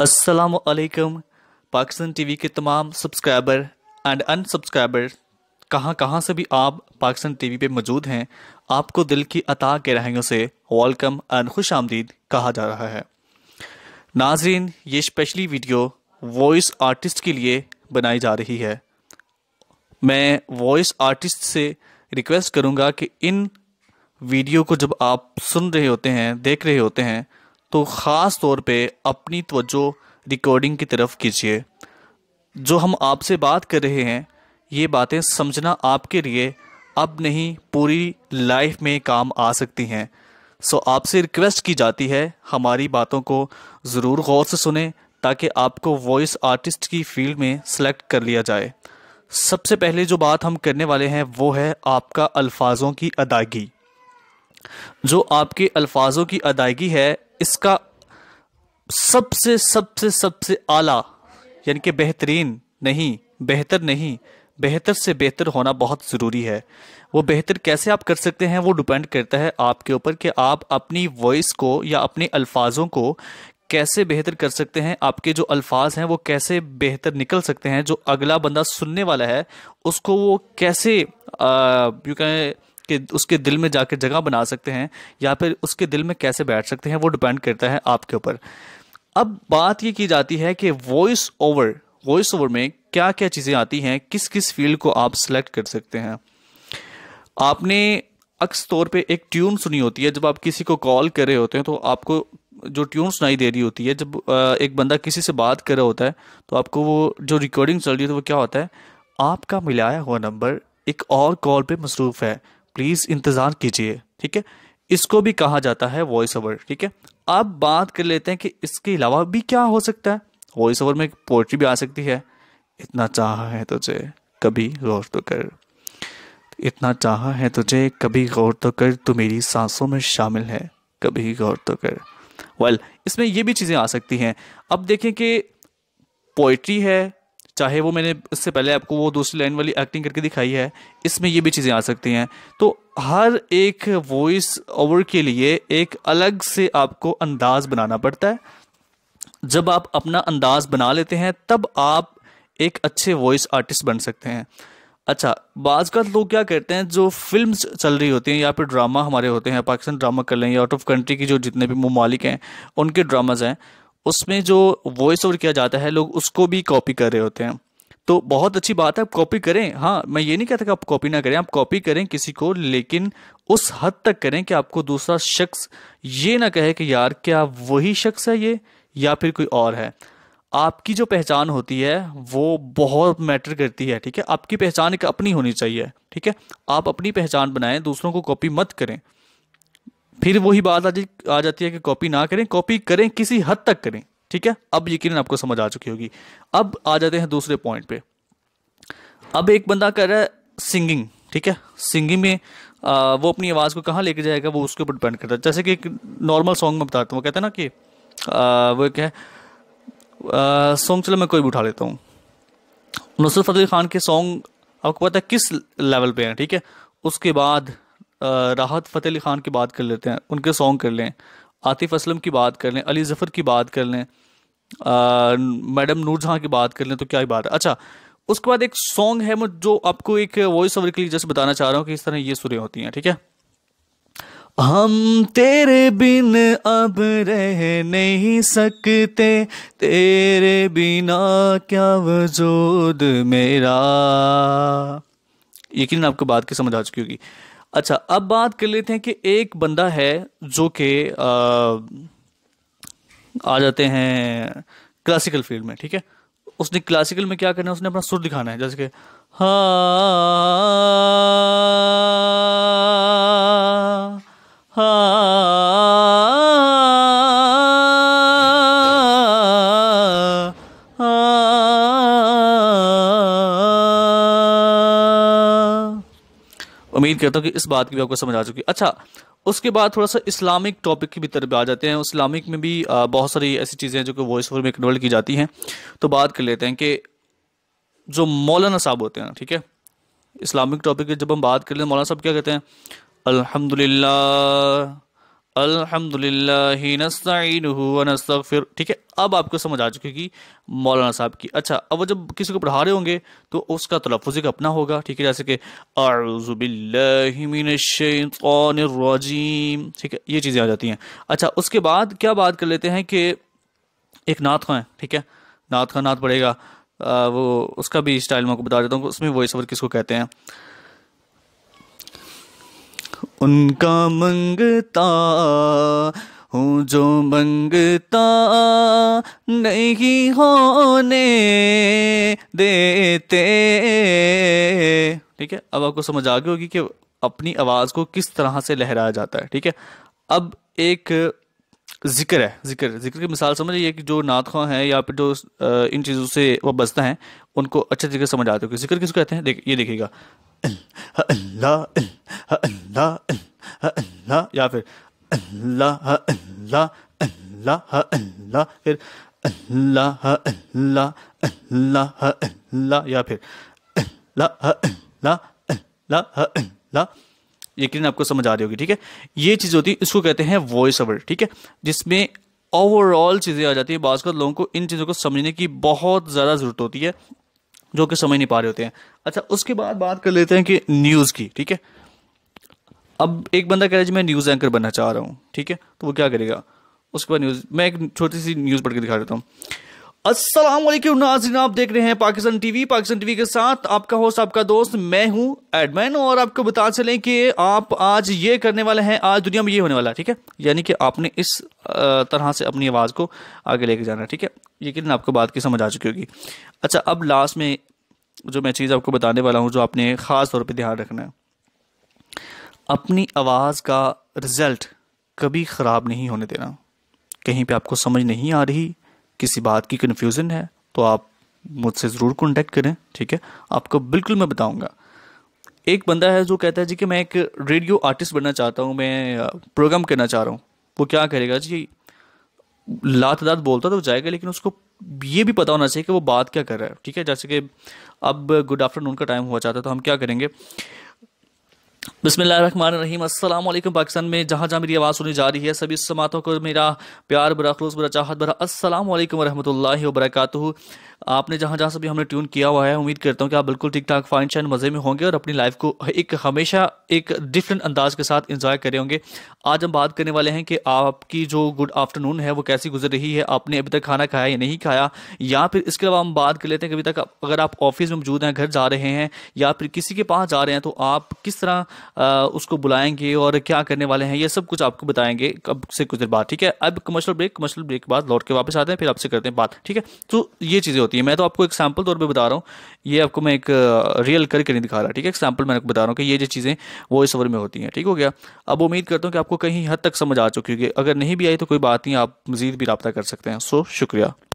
अस्सलाम पाकिस्तान टीवी के तमाम सब्सक्राइबर एंड अनसब्सक्राइबर कहाँ कहाँ से भी आप पाकिस्तान टीवी पे मौजूद हैं आपको दिल की अता के रहेंगे से वेलकम एंड खुश आमदीद कहा जा रहा है नाजरीन ये स्पेशली वीडियो वॉइस आर्टिस्ट के लिए बनाई जा रही है मैं वॉइस आर्टिस्ट से रिक्वेस्ट करूँगा कि इन वीडियो को जब आप सुन रहे होते हैं देख रहे होते हैं तो ख़ास तौर पे अपनी तवज्जो रिकॉर्डिंग की तरफ कीजिए जो हम आपसे बात कर रहे हैं ये बातें समझना आपके लिए अब नहीं पूरी लाइफ में काम आ सकती हैं सो आपसे रिक्वेस्ट की जाती है हमारी बातों को ज़रूर गौर से सुने ताकि आपको वॉइस आर्टिस्ट की फील्ड में सेलेक्ट कर लिया जाए सबसे पहले जो बात हम करने वाले हैं वो है आपका अल्फाजों की अदायगी जो आपके अल्फाजों की अदायगी है इसका सबसे सबसे सबसे आला यानी कि बेहतरीन नहीं बेहतर नहीं बेहतर से बेहतर होना बहुत ज़रूरी है वो बेहतर कैसे आप कर सकते हैं वो डिपेंड करता है आपके ऊपर कि आप अपनी वॉइस को या अपने अल्फाजों को कैसे बेहतर कर सकते हैं आपके जो अल्फाज हैं वो कैसे बेहतर निकल सकते हैं जो अगला बंदा सुनने वाला है उसको वो कैसे यू कहें के उसके दिल में जाकर जगह बना सकते हैं या फिर उसके दिल में कैसे बैठ सकते हैं वो डिपेंड करता है आपके ऊपर अब बात ये की जाती है कि वॉइस ओवर वॉइस ओवर में क्या क्या चीज़ें आती हैं किस किस फील्ड को आप सेलेक्ट कर सकते हैं आपने अक्स तौर पे एक ट्यून सुनी होती है जब आप किसी को कॉल कर रहे होते हैं तो आपको जो ट्यून सुनाई दे रही होती है जब एक बंदा किसी से बात कर रहा होता है तो आपको वो जो रिकॉर्डिंग चल रही है तो वो क्या होता है आपका मिलाया हुआ नंबर एक और कॉल पे मसरूफ़ है प्लीज़ इंतज़ार कीजिए ठीक है इसको भी कहा जाता है वॉइस ओवर ठीक है अब बात कर लेते हैं कि इसके अलावा भी क्या हो सकता है वॉइस ओवर में पोइट्री भी आ सकती है इतना चाह है तुझे कभी गौर तो कर इतना चाह है तुझे कभी गौर तो कर तू मेरी सांसों में शामिल है कभी गौर तो कर वेल well, इसमें ये भी चीज़ें आ सकती हैं अब देखें कि पोइट्री है चाहे वो मैंने इससे पहले आपको वो दूसरी लाइन वाली एक्टिंग करके दिखाई है इसमें ये भी चीज़ें आ सकती हैं तो हर एक वॉइस ओवर के लिए एक अलग से आपको अंदाज बनाना पड़ता है जब आप अपना अंदाज बना लेते हैं तब आप एक अच्छे वॉइस आर्टिस्ट बन सकते हैं अच्छा बाज का लोग क्या करते हैं जो फिल्म चल रही होती हैं या फिर ड्रामा हमारे होते हैं पाकिस्तान ड्रामा कर लें या आउट ऑफ कंट्री की जो जितने भी ममालिक हैं उनके ड्रामाज हैं उसमें जो वॉइस ओवर किया जाता है लोग उसको भी कॉपी कर रहे होते हैं तो बहुत अच्छी बात है आप कॉपी करें हाँ मैं ये नहीं कहता कि आप कॉपी ना करें आप कॉपी करें किसी को लेकिन उस हद तक करें कि आपको दूसरा शख्स ये ना कहे कि यार क्या वही शख्स है ये या फिर कोई और है आपकी जो पहचान होती है वो बहुत मैटर करती है ठीक है आपकी पहचान एक अपनी होनी चाहिए ठीक है आप अपनी पहचान बनाएं दूसरों को कॉपी मत करें फिर वही बात आ, आ जाती है कि कॉपी ना करें कॉपी करें किसी हद तक करें ठीक है अब यकीन आपको समझ आ चुकी होगी अब आ जाते हैं दूसरे पॉइंट पे अब एक बंदा कर रहा है सिंगिंग ठीक है सिंगिंग में आ, वो अपनी आवाज़ को कहाँ लेके जाएगा वो उसके ऊपर डिपेंड करता है जैसे कि एक नॉर्मल सॉन्ग में बताता हूँ कहते हैं ना कि आ, वो क्या है सॉन्ग चलो मैं कोई भी उठा लेता हूँ नुसरत फतेह खान के सॉन्ग आपको पता है किस लेवल पे हैं ठीक है उसके बाद राहत फ़तेह अली ख़ान की बात कर लेते हैं उनके सॉन्ग कर लें आतिफ असलम की बात कर लें अली ज़फ़र की बात कर लें मैडम नूर जहाँ की बात कर लें तो क्या ही बात है अच्छा उसके बाद एक सॉन्ग है मैं जो आपको एक वॉइस ओवर के लिए जस्ट बताना चाह रहा हूँ कि इस तरह ये सुरें होती हैं ठीक है हम तेरे बिन अब रह नहीं सकते तेरे बिना क्या वजूद मेरा यकीन आपको बात की समझ आ चुकी होगी अच्छा अब बात कर लेते हैं कि एक बंदा है जो कि आ जाते हैं क्लासिकल फील्ड में ठीक है उसने क्लासिकल में क्या करना है उसने अपना सुर दिखाना है जैसे कि हा हा उम्मीद करता हूँ कि इस बात की भी आपको समझ आ चुकी है अच्छा उसके बाद थोड़ा सा इस्लामिक टॉपिक की भी तरफ आ जाते हैं इस्लामिक में भी बहुत सारी ऐसी चीज़ें हैं जो कि वॉइस ओवर में कन्वर्ट की जाती हैं तो बात कर लेते हैं कि जो मौलाना साहब होते हैं ठीक है इस्लामिक टॉपिक की जब हम बात कर लें मौलाना साहब क्या कहते हैं अल्हम्दुलिल्लाह अल्हम्दुलिल्लाह नस्ताइनहु ठीक है अब आपको समझ आ चुकी कि मौलाना साहब की अच्छा अब जब किसी को पढ़ा रहे होंगे तो उसका तलफ़ एक अपना होगा ठीक है जैसे कि आज़ुबिल्लाजीम ठीक है ये चीज़ें आ जाती हैं अच्छा उसके बाद क्या बात कर लेते हैं कि एक नात खां है ठीक है नात खां नात पड़ेगा वो उसका भी स्टाइल मैं आपको बता देता हूँ उसमें वॉइस ओवर किसको कहते हैं उनका मंगता हूँ जो मंगता नहीं होने देते ठीक है अब आपको समझ आ गई होगी कि अपनी आवाज़ को किस तरह से लहराया जाता है ठीक है अब एक जिक्र है जिक्र जिक्र की मिसाल समझिए कि जो नात खां है या फिर जो इन चीज़ों से वो बसता है उनको अच्छे तरीके से समझ आते हो जिक्र किसको कहते हैं देख ये देखिएगा अल्लाह या फिर अल्लाह अल्लाह अल्लाह अल्लाह फिर अल्लाह अल्लाह अल्लाह अल्लाह या फिर अल्लाह अल्लाह अल्लाह अल्लाह यकीन आपको समझ आ रही होगी ठीक है ये चीज़ होती है इसको कहते हैं वॉइस ओवर ठीक है जिसमें ओवरऑल चीज़ें आ जाती है बाज़ लोगों को इन चीज़ों को समझने की बहुत ज़्यादा ज़रूरत होती है जो कि समझ नहीं पा रहे होते हैं अच्छा उसके बाद बात कर लेते हैं कि न्यूज़ की ठीक है अब एक बंदा कह रहा है जी मैं न्यूज़ एंकर बनना चाह रहा हूँ ठीक है तो वो क्या करेगा उसके बाद न्यूज़ मैं एक छोटी सी न्यूज़ पढ़ के दिखा देता हूँ असलम नाजिन आप देख रहे हैं पाकिस्तान टीवी पाकिस्तान टीवी के साथ आपका होस्ट आपका दोस्त मैं हूं एडमैन और आपको बता चलें कि आप आज ये करने वाले हैं आज दुनिया में ये होने वाला है ठीक है यानी कि आपने इस तरह से अपनी आवाज़ को आगे लेके जाना है ठीक है यकीन आपको बात की समझ आ चुकी होगी अच्छा अब लास्ट में जो मैं चीज़ आपको बताने वाला हूँ जो आपने ख़ास तौर पर ध्यान रखना है अपनी आवाज़ का रिज़ल्ट कभी ख़राब नहीं होने देना कहीं पे आपको समझ नहीं आ रही किसी बात की कन्फ्यूज़न है तो आप मुझसे ज़रूर कॉन्टेक्ट करें ठीक है आपको बिल्कुल मैं बताऊँगा एक बंदा है जो कहता है जी कि मैं एक रेडियो आर्टिस्ट बनना चाहता हूँ मैं प्रोग्राम करना चाह रहा हूँ वो क्या करेगा जी लातदार बोलता तो जाएगा लेकिन उसको ये भी पता होना चाहिए कि वो बात क्या कर रहा है ठीक है जैसे कि अब गुड आफ्टरनून का टाइम हुआ जाता है तो हम क्या करेंगे अस्सलाम वालेकुम पाकिस्तान में जहाँ जहाँ मेरी आवाज़ सुनी जा रही है सभी समातों को मेरा प्यार बरा खलूस बरा चाहत बरा असलम वरहमल वरक आपने जहाँ जहाँ सभी हमने ट्यून किया हुआ है उम्मीद करता हूँ कि आप बिल्कुल ठीक ठाक फाइन शाइन मज़े में होंगे और अपनी लाइफ को एक हमेशा एक डिफरेंट अंदाज के साथ इंजॉय करें होंगे आज हम बात करने वाले हैं कि आपकी जो गुड आफ्टरनून है वो कैसी गुजर रही है आपने अभी तक खाना खाया या नहीं खाया या फिर इसके अलावा हम बात कर लेते हैं कि अभी तक अगर आप ऑफिस में मौजूद हैं घर जा रहे हैं या फिर किसी के पास जा रहे हैं तो आप किस तरह उसको बुलाएंगे और क्या करने वाले हैं ये सब कुछ आपको बताएंगे कब से कुछ देर बाद ठीक है अब कमर्शियल ब्रेक कमर्शियल ब्रेक के बाद लौट के वापस आते हैं फिर आपसे करते हैं बात ठीक है तो ये चीज़ें होती है मैं तो आपको एक सैम्पल तौर पर बता रहा हूँ ये आपको मैं एक रियल करके नहीं दिखा रहा ठीक है एक सैम्पल मैं बता रहा हूँ कि ये जो चीज़ें वो इस में होती हैं ठीक हो गया अब उम्मीद करता हूँ कि आपको कहीं हद तक समझ आ चुकी होगी अगर नहीं भी आई तो कोई बात नहीं आप मजीद भी रबता कर सकते हैं सो शुक्रिया